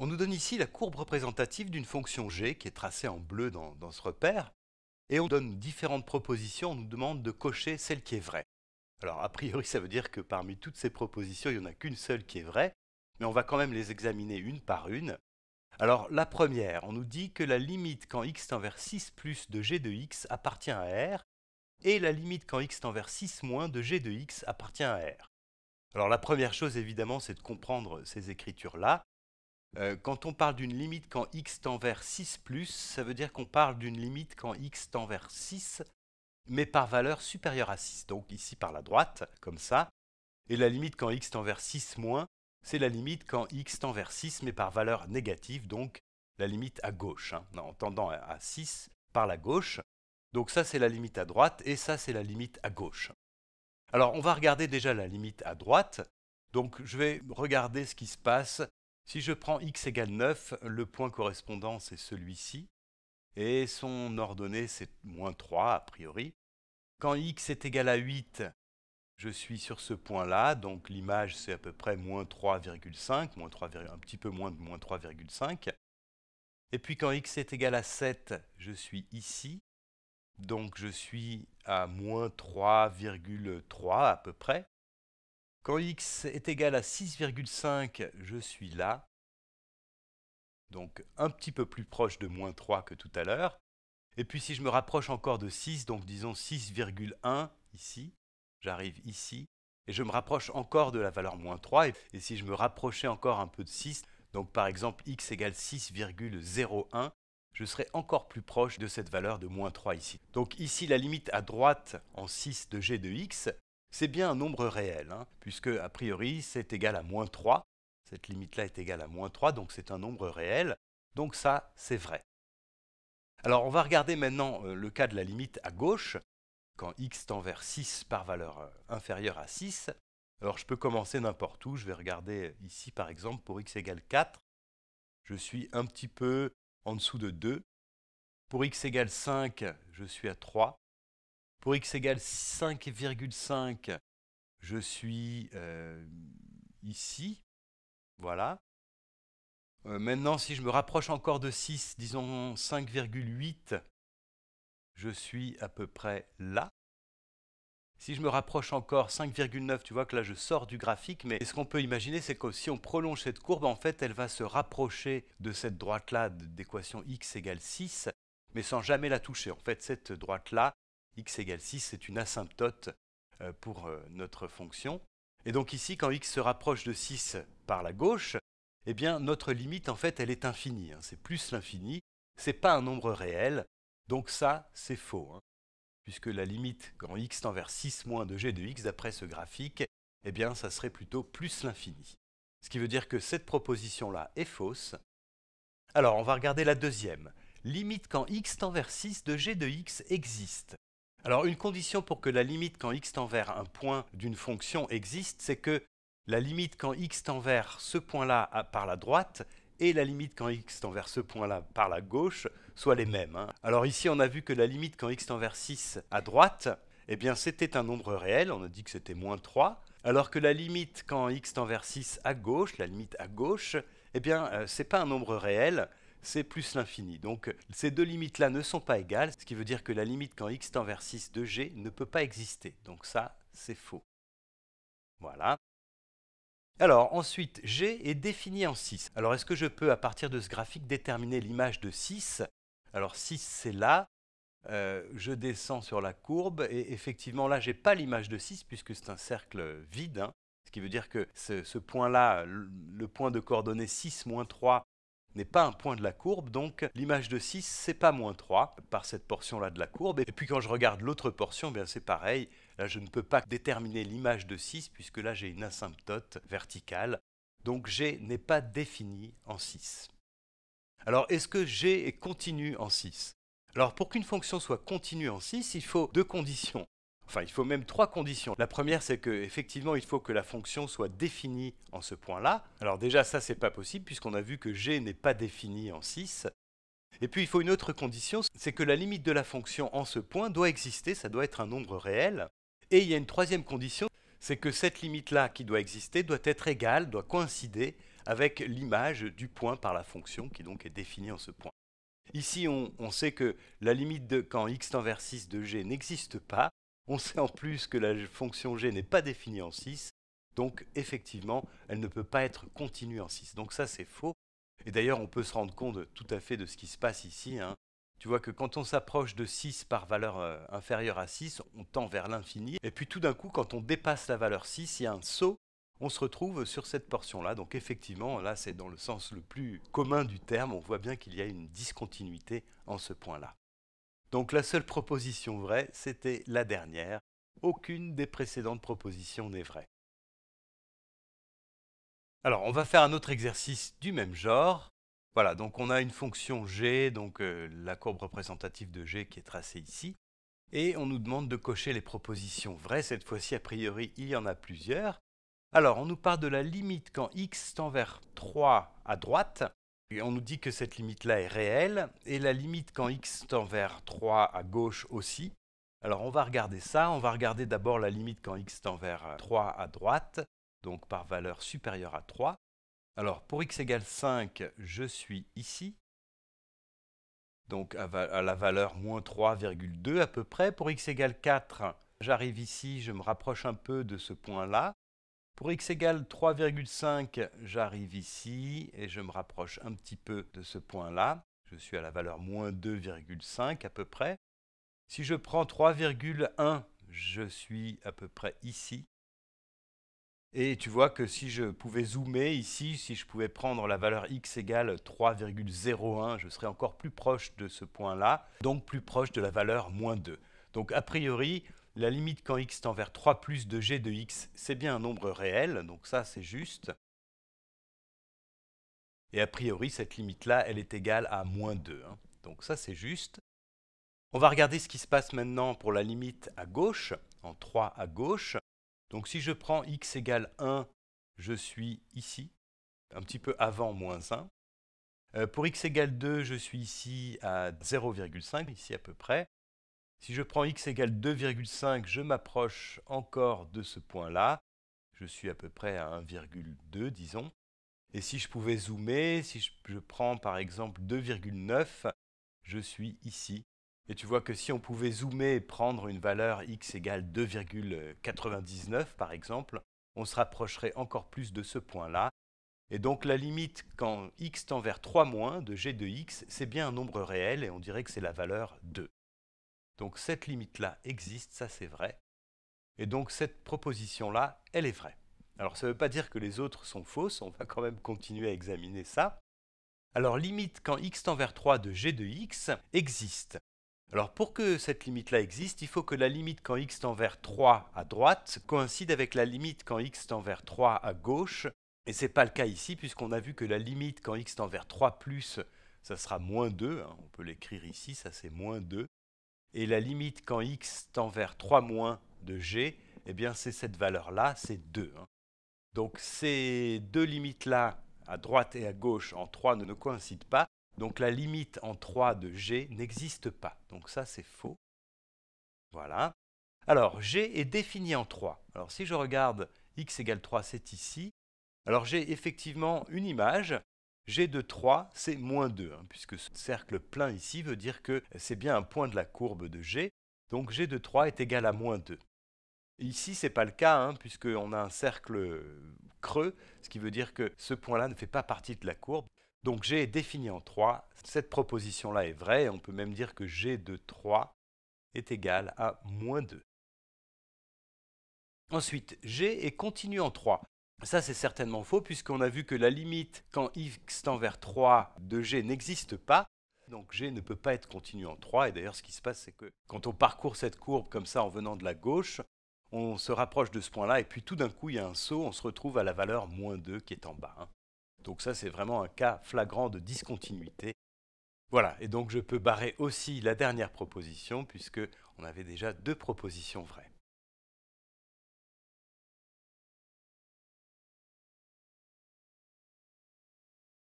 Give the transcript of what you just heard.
On nous donne ici la courbe représentative d'une fonction g qui est tracée en bleu dans, ce repère, et on donne différentes propositions, on nous demande de cocher celle qui est vraie. Alors a priori ça veut dire que parmi toutes ces propositions, il n'y en a qu'une seule qui est vraie, mais on va quand même les examiner une par une. Alors la première, on nous dit que la limite quand x tend vers 6 plus de g de x appartient à R, et la limite quand x tend vers 6 moins de g de x appartient à R. Alors la première chose évidemment c'est de comprendre ces écritures-là, euh, quand on parle d'une limite quand x tend vers 6 ça veut dire qu'on parle d'une limite quand x tend vers 6, mais par valeur supérieure à 6. Donc ici par la droite, comme ça. Et la limite quand x tend vers 6 moins, c'est la limite quand x tend vers 6, mais par valeur négative, donc la limite à gauche, hein, en tendant à 6 par la gauche. Donc ça c'est la limite à droite et ça c'est la limite à gauche. Alors on va regarder déjà la limite à droite. Donc je vais regarder ce qui se passe si je prends x égale 9, le point correspondant c'est celui-ci, et son ordonnée c'est moins 3 a priori. Quand x est égal à 8, je suis sur ce point-là, donc l'image c'est à peu près moins 3,5, un petit peu moins de moins 3,5. Et puis quand x est égal à 7, je suis ici, donc je suis à moins 3,3 à peu près. Quand x est égal à 6,5, je suis là. Donc un petit peu plus proche de moins 3 que tout à l'heure. Et puis si je me rapproche encore de 6, donc disons 6,1 ici, j'arrive ici, et je me rapproche encore de la valeur moins 3, et, si je me rapprochais encore un peu de 6, donc par exemple x égale 6,01, je serais encore plus proche de cette valeur de moins 3 ici. Donc ici, la limite à droite en 6 de g de x, c'est bien un nombre réel, hein, puisque a priori c'est égal à moins 3. Cette limite-là est égale à moins 3, donc c'est un nombre réel. Donc ça, c'est vrai. Alors on va regarder maintenant euh, le cas de la limite à gauche, quand x tend vers 6 par valeur euh, inférieure à 6. Alors je peux commencer n'importe où, je vais regarder euh, ici par exemple pour x égale 4, je suis un petit peu en dessous de 2. Pour x égale 5, je suis à 3. Pour x égale 5,5, je suis euh, ici. Voilà. Euh, maintenant, si je me rapproche encore de 6, disons 5,8, je suis à peu près là. Si je me rapproche encore 5,9, tu vois que là je sors du graphique, mais ce qu'on peut imaginer, c'est que si on prolonge cette courbe, en fait, elle va se rapprocher de cette droite-là d'équation x égale 6, mais sans jamais la toucher. En fait, cette droite-là, x égale 6, c'est une asymptote euh, pour euh, notre fonction. Et donc ici, quand x se rapproche de 6 par la gauche, eh bien notre limite, en fait, elle est infinie. Hein. C'est plus l'infini, Ce n'est pas un nombre réel, donc ça, c'est faux. Hein. Puisque la limite quand x tend vers 6 moins 2g de x, d'après ce graphique, eh bien ça serait plutôt plus l'infini. Ce qui veut dire que cette proposition-là est fausse. Alors, on va regarder la deuxième. Limite quand x tend vers 6 de g de x existe. Alors une condition pour que la limite quand x tend vers un point d'une fonction existe, c'est que la limite quand x tend vers ce point-là par la droite et la limite quand x tend vers ce point-là par la gauche soient les mêmes. Hein. Alors ici, on a vu que la limite quand x tend vers 6 à droite, eh bien c'était un nombre réel, on a dit que c'était moins 3, alors que la limite quand x tend vers 6 à gauche, la limite à gauche, eh bien euh, c'est pas un nombre réel, c'est plus l'infini. Donc ces deux limites-là ne sont pas égales, ce qui veut dire que la limite quand x tend vers 6 de g ne peut pas exister. Donc ça, c'est faux. Voilà. Alors ensuite, g est défini en 6. Alors est-ce que je peux, à partir de ce graphique, déterminer l'image de 6 Alors 6, c'est là. Euh, je descends sur la courbe et effectivement là, j'ai pas l'image de 6 puisque c'est un cercle vide. Hein. Ce qui veut dire que ce, ce point-là, le point de coordonnée 6 3, n'est pas un point de la courbe, donc l'image de 6, c'est pas moins 3 par cette portion-là de la courbe. Et puis quand je regarde l'autre portion, eh bien c'est pareil. Là, je ne peux pas déterminer l'image de 6 puisque là, j'ai une asymptote verticale. Donc G n'est pas défini en 6. Alors, est-ce que G est continu en 6 Alors, pour qu'une fonction soit continue en 6, il faut deux conditions. Enfin, il faut même trois conditions. La première, c'est qu'effectivement, il faut que la fonction soit définie en ce point-là. Alors déjà, ça, c'est pas possible puisqu'on a vu que g n'est pas défini en 6. Et puis, il faut une autre condition, c'est que la limite de la fonction en ce point doit exister, ça doit être un nombre réel. Et il y a une troisième condition, c'est que cette limite-là qui doit exister doit être égale, doit coïncider avec l'image du point par la fonction qui donc est définie en ce point. Ici, on, on sait que la limite de quand x tend vers 6 de g n'existe pas, on sait en plus que la fonction g n'est pas définie en 6, donc effectivement, elle ne peut pas être continue en 6. Donc ça, c'est faux. Et d'ailleurs, on peut se rendre compte tout à fait de ce qui se passe ici. Hein. Tu vois que quand on s'approche de 6 par valeur euh, inférieure à 6, on tend vers l'infini. Et puis tout d'un coup, quand on dépasse la valeur 6, il y a un saut. On se retrouve sur cette portion-là. Donc effectivement, là, c'est dans le sens le plus commun du terme. On voit bien qu'il y a une discontinuité en ce point-là. Donc la seule proposition vraie, c'était la dernière. Aucune des précédentes propositions n'est vraie. Alors on va faire un autre exercice du même genre. Voilà, donc on a une fonction g, donc euh, la courbe représentative de g qui est tracée ici. Et on nous demande de cocher les propositions vraies. Cette fois-ci, a priori, il y en a plusieurs. Alors, on nous parle de la limite quand x tend vers 3 à droite on nous dit que cette limite-là est réelle, et la limite quand x tend vers 3 à gauche aussi. Alors on va regarder ça, on va regarder d'abord la limite quand x tend vers 3 euh, à droite, donc par valeur supérieure à 3. Alors pour x égale 5, je suis ici, donc à, la valeur moins 3,2 à peu près. Pour x égale 4, j'arrive ici, je me rapproche un peu de ce point-là, pour x égale 3,5, j'arrive ici et je me rapproche un petit peu de ce point-là. Je suis à la valeur moins 2,5 à peu près. Si je prends 3,1, je suis à peu près ici. Et tu vois que si je pouvais zoomer ici, si je pouvais prendre la valeur x égale 3,01, je serais encore plus proche de ce point-là, donc plus proche de la valeur moins 2. Donc a priori, la limite quand x tend vers 3 plus de g de x, c'est bien un nombre réel, donc ça c'est juste. Et a priori, cette limite-là, elle est égale à moins 2. Hein. Donc ça c'est juste. On va regarder ce qui se passe maintenant pour la limite à gauche, en 3 à gauche. Donc si je prends x égale 1, je suis ici, un petit peu avant moins 1. Euh, pour x égale 2, je suis ici à 0,5, ici à peu près. Si je prends x égale 2,5, je m'approche encore de ce point-là. Je suis à peu près à 1,2, disons. Et si je pouvais zoomer, si je prends par exemple 2,9, je suis ici. Et tu vois que si on pouvait zoomer et prendre une valeur x égale 2,99 par exemple, on se rapprocherait encore plus de ce point-là. Et donc la limite quand x tend vers 3 moins de g de x, c'est bien un nombre réel et on dirait que c'est la valeur 2. Donc cette limite-là existe, ça c'est vrai. Et donc cette proposition-là, elle est vraie. Alors ça ne veut pas dire que les autres sont fausses, on va quand même continuer à examiner ça. Alors limite quand x tend vers 3 de g de x existe. Alors pour que cette limite-là existe, il faut que la limite quand x tend vers 3 à droite coïncide avec la limite quand x tend vers 3 à gauche. Et ce n'est pas le cas ici puisqu'on a vu que la limite quand x tend vers 3 plus, ça sera moins 2. Hein, on peut l'écrire ici, ça c'est moins 2 et la limite quand x tend vers 3 moins de g, eh bien c'est cette valeur-là, c'est 2. Hein. Donc ces deux limites-là, à droite et à gauche, en 3 ne, ne coïncident pas. Donc la limite en 3 de g n'existe pas. Donc ça, c'est faux. Voilà. Alors, g est défini en 3. Alors si je regarde x égale 3, c'est ici. Alors j'ai effectivement une image G de 3, c'est moins 2, hein, puisque ce cercle plein ici veut dire que c'est bien un point de la courbe de G, donc G de 3 est égal à moins 2. Ici, ce n'est pas le cas, hein, puisqu'on a un cercle creux, ce qui veut dire que ce point-là ne fait pas partie de la courbe. Donc G est défini en 3. Cette proposition-là est vraie, on peut même dire que G de 3 est égal à moins 2. Ensuite, G est continu en 3. Ça, c'est certainement faux, puisqu'on a vu que la limite quand x tend vers 3 de g n'existe pas. Donc g ne peut pas être continu en 3. Et d'ailleurs, ce qui se passe, c'est que quand on parcourt cette courbe comme ça en venant de la gauche, on se rapproche de ce point-là, et puis tout d'un coup, il y a un saut, on se retrouve à la valeur moins 2 qui est en bas. Hein. Donc ça, c'est vraiment un cas flagrant de discontinuité. Voilà, et donc je peux barrer aussi la dernière proposition, puisqu'on avait déjà deux propositions vraies.